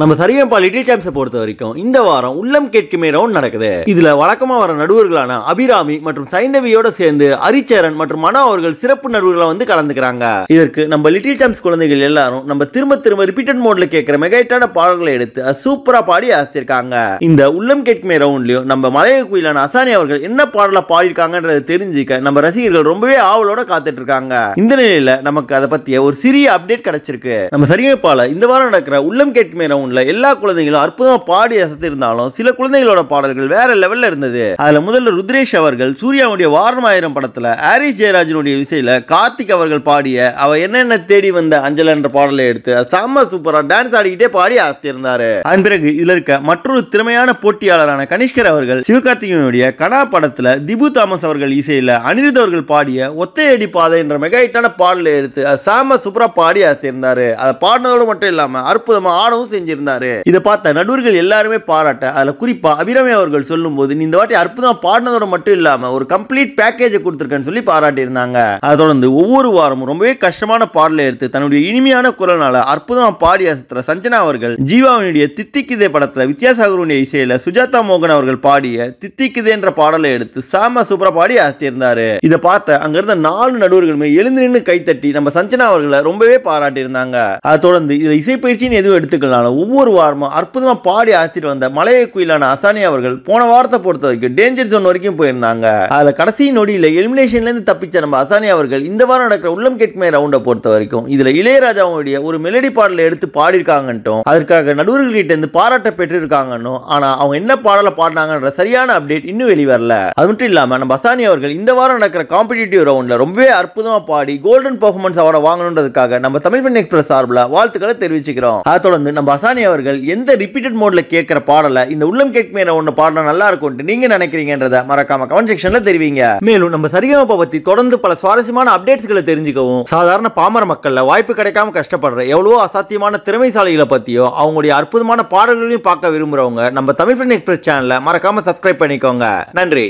நம்ம சரியம்பா லிட்டில் சாம்ஸை பொறுத்த வரைக்கும் இந்த வாரம் உள்ளம் கேட்குமே ரவுண்ட் நடக்குது இதுல வழக்கமா வர நடுவர்களான அபிராமி மற்றும் சைந்தவியோட சேர்ந்து அரிச்சரன் மற்றும் மனோ அவர்கள் சிறப்பு நடுவர்களை வந்து கலந்துக்கிறாங்க இதற்கு நம்ம லிட்டில் சாம்ஸ் குழந்தைகள் எல்லாரும் நம்ம திரும்ப திரும்ப ரிப்பீட்டட் மோட்ல கேட்கிற மெகைட்டான பாடல்களை எடுத்து சூப்பரா பாடி அசைச்சிருக்காங்க இந்த உள்ளம் கேட்குமே ரவுண்ட்லயும் நம்ம மலையக குயிலான அசானி அவர்கள் என்ன பாடல பாடியிருக்காங்கன்றதை தெரிஞ்சுக்க நம்ம ரசிகர்கள் ரொம்பவே ஆவலோட காத்துட்டு இருக்காங்க இந்த நிலையில நமக்கு அதை பத்திய ஒரு சிறிய அப்டேட் கிடைச்சிருக்கு நம்ம சரியப்பால இந்த வாரம் நடக்கிற உள்ளம் கேட்குமே ரவுண்ட் கிரவுண்டில் எல்லா குழந்தைகளும் அற்புதமாக பாடி அசத்திருந்தாலும் சில குழந்தைகளோட பாடல்கள் வேற லெவலில் இருந்தது அதில் முதல்ல ருத்ரேஷ் அவர்கள் சூர்யாவுடைய வாரணமாயிரம் படத்தில் ஹாரிஸ் ஜெயராஜனுடைய இசையில் கார்த்திக் அவர்கள் பாடிய அவ என்னென்ன தேடி வந்த அஞ்சல் என்ற பாடலை எடுத்து செம்ம சூப்பராக டான்ஸ் ஆடிக்கிட்டே பாடி அசத்திருந்தாரு அதன் பிறகு இதில் இருக்க மற்றொரு திறமையான போட்டியாளரான கனிஷ்கர் அவர்கள் சிவகார்த்திகனுடைய கனா படத்தில் திபு தாமஸ் அவர்கள் இசையில் அனிருத் அவர்கள் பாடிய ஒத்தையடி பாதை என்ற மெகா ஹிட்டான பாடலை எடுத்து செம்ம சூப்பராக பாடி அசத்திருந்தாரு அதை பாடினதோடு மட்டும் இல்லாமல் அற்புதமாக ஆடவும் செஞ்சிருந்தார் இருந்தாரு இதை பார்த்த நடுவர்கள் எல்லாருமே பாராட்ட அதுல குறிப்பா அபிரமே அவர்கள் சொல்லும் போது இந்த வாட்டி அற்புதம் பாடினதோட மட்டும் இல்லாம ஒரு கம்ப்ளீட் பேக்கேஜ் கொடுத்துருக்கேன்னு சொல்லி பாராட்டி இருந்தாங்க அதை தொடர்ந்து ஒவ்வொரு வாரமும் ரொம்பவே கஷ்டமான பாடலை எடுத்து தன்னுடைய இனிமையான குரல்னால அற்புதமா பாடி அசத்துற சஞ்சனா அவர்கள் ஜீவாவினுடைய தித்திக்குதே படத்துல வித்யாசாகருடைய இசையில சுஜாதா மோகன் அவர்கள் பாடிய தித்திக்குதே என்ற பாடலை எடுத்து சாம சூப்பரா பாடி அசத்தியிருந்தாரு இதை பார்த்த அங்க இருந்த நாலு நடுவர்களுமே எழுந்து நின்று கைத்தட்டி நம்ம சஞ்சனா அவர்களை ரொம்பவே பாராட்டி இருந்தாங்க அதை தொடர்ந்து இசை இசைப்பயிற்சின்னு எதுவும் எடுத்துக்கலாம் ஒவ்வொரு வாரமும் அற்புதமாக பாடி ஆசிட்டு வந்த மலையை குயிலான அசானி அவர்கள் போன வாரத்தை பொறுத்த வரைக்கும் டேஞ்சர் ஜோன் வரைக்கும் போயிருந்தாங்க அதில் கடைசி நொடியில் எலிமினேஷன்லேருந்து தப்பிச்ச நம்ம அசானி அவர்கள் இந்த வாரம் நடக்கிற உள்ளம் கேட்குமே ரவுண்டை பொறுத்த வரைக்கும் இதில் இளையராஜாவுடைய ஒரு மெலடி பாடலை எடுத்து பாடியிருக்காங்கட்டும் அதற்காக நடுவர்கள்கிட்ட இருந்து பாராட்ட பெற்றிருக்காங்கன்னு ஆனால் அவங்க என்ன பாடலை பாடினாங்கன்ற சரியான அப்டேட் இன்னும் வெளிவரல அது மட்டும் இல்லாமல் நம்ம அசானி அவர்கள் இந்த வாரம் நடக்கிற காம்படிட்டிவ் ரவுண்டில் ரொம்பவே அற்புதமாக பாடி கோல்டன் பர்ஃபார்மன்ஸ் அவார்டை வாங்கணுன்றதுக்காக நம்ம தமிழ் பெண் எக்ஸ்பிரஸ் சார்பில் வாழ்த்துக்களை தெரிவிச்சுக்கிறோம் அதை தொடர்ந்து நம்ம அசானி ஹசானி அவர்கள் எந்த ரிப்பீட்டட் மோடில் கேட்குற பாடலை இந்த உள்ளம் கேட்கிற ஒன்று பாடலாம் நல்லா இருக்கும்ட்டு நீங்கள் நினைக்கிறீங்கன்றதை மறக்காம கமெண்ட் செக்ஷனில் தெரிவிங்க மேலும் நம்ம சரிகமப்பை பற்றி தொடர்ந்து பல சுவாரஸ்யமான அப்டேட்ஸ்களை தெரிஞ்சுக்கவும் சாதாரண பாமர மக்களில் வாய்ப்பு கிடைக்காம கஷ்டப்படுற எவ்வளவோ அசாத்தியமான திறமைசாலிகளை பற்றியோ அவங்களுடைய அற்புதமான பாடல்களையும் பார்க்க விரும்புகிறவங்க நம்ம தமிழ் எக்ஸ்பிரஸ் சேனலை மறக்காம சப்ஸ்கிரைப் பண்ணிக்கோங்க நன்றி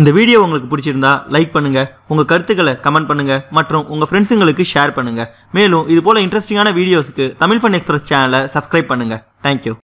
இந்த வீடியோ உங்களுக்கு பிடிச்சிருந்தா லைக் பண்ணுங்கள் உங்கள் கருத்துக்களை கமெண்ட் பண்ணுங்கள் மற்றும் உங்கள் ஃப்ரெண்ட்ஸுங்களுக்கு ஷேர் பண்ணுங்கள் மேலும் இது போல் இன்ட்ரெஸ்டிங்கான வீடியோஸுக்கு தமிழ் ஃபன் எக்ஸ்பிரஸ் சேனலை சப்ஸ்கிரைப் பண்ணுங்கள் தேங்க்யூ